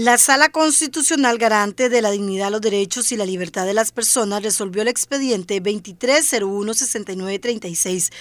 La Sala Constitucional Garante de la Dignidad, los Derechos y la Libertad de las Personas resolvió el expediente 2301 6936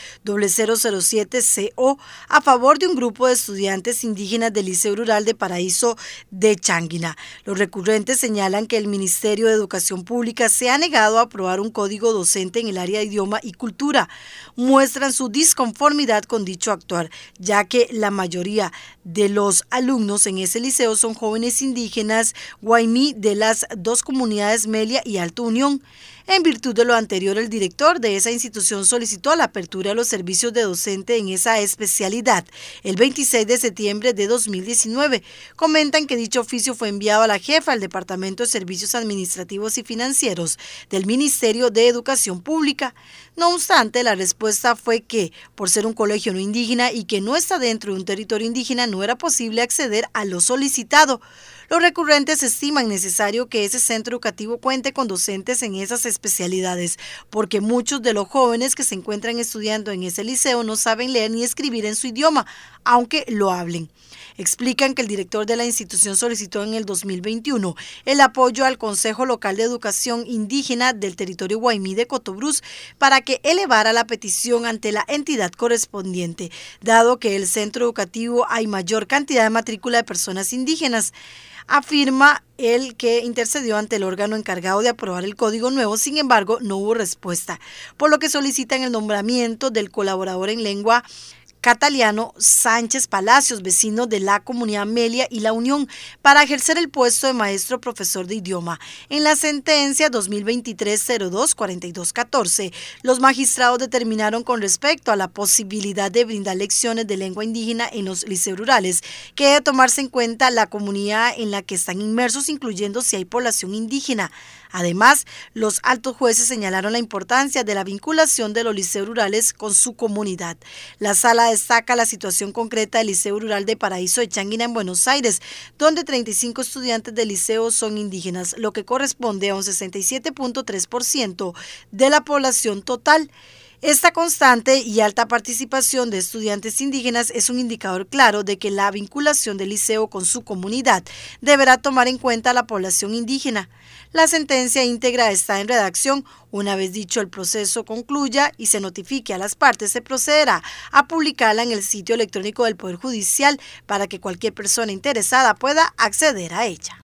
007 co a favor de un grupo de estudiantes indígenas del Liceo Rural de Paraíso de Changuina. Los recurrentes señalan que el Ministerio de Educación Pública se ha negado a aprobar un código docente en el área de idioma y cultura. Muestran su disconformidad con dicho actuar, ya que la mayoría de los alumnos en ese liceo son jóvenes indígenas indígenas Guaymí de las dos comunidades Melia y Alto Unión. En virtud de lo anterior, el director de esa institución solicitó la apertura de los servicios de docente en esa especialidad el 26 de septiembre de 2019. Comentan que dicho oficio fue enviado a la jefa del Departamento de Servicios Administrativos y Financieros del Ministerio de Educación Pública. No obstante, la respuesta fue que, por ser un colegio no indígena y que no está dentro de un territorio indígena, no era posible acceder a lo solicitado los recurrentes estiman necesario que ese centro educativo cuente con docentes en esas especialidades, porque muchos de los jóvenes que se encuentran estudiando en ese liceo no saben leer ni escribir en su idioma, aunque lo hablen. Explican que el director de la institución solicitó en el 2021 el apoyo al Consejo Local de Educación Indígena del territorio Guaymí de Cotobruz para que elevara la petición ante la entidad correspondiente, dado que el centro educativo hay mayor cantidad de matrícula de personas indígenas afirma el que intercedió ante el órgano encargado de aprobar el código nuevo, sin embargo, no hubo respuesta, por lo que solicitan el nombramiento del colaborador en lengua Cataliano Sánchez Palacios, vecino de la comunidad Melia y La Unión, para ejercer el puesto de maestro profesor de idioma. En la sentencia 2023-02-4214, los magistrados determinaron con respecto a la posibilidad de brindar lecciones de lengua indígena en los liceos rurales, que debe tomarse en cuenta la comunidad en la que están inmersos, incluyendo si hay población indígena. Además, los altos jueces señalaron la importancia de la vinculación de los liceos rurales con su comunidad. La sala de destaca la situación concreta del Liceo Rural de Paraíso de Changuina en Buenos Aires, donde 35 estudiantes del liceo son indígenas, lo que corresponde a un 67.3% de la población total. Esta constante y alta participación de estudiantes indígenas es un indicador claro de que la vinculación del liceo con su comunidad deberá tomar en cuenta a la población indígena. La sentencia íntegra está en redacción. Una vez dicho el proceso concluya y se notifique a las partes, se procederá a publicarla en el sitio electrónico del Poder Judicial para que cualquier persona interesada pueda acceder a ella.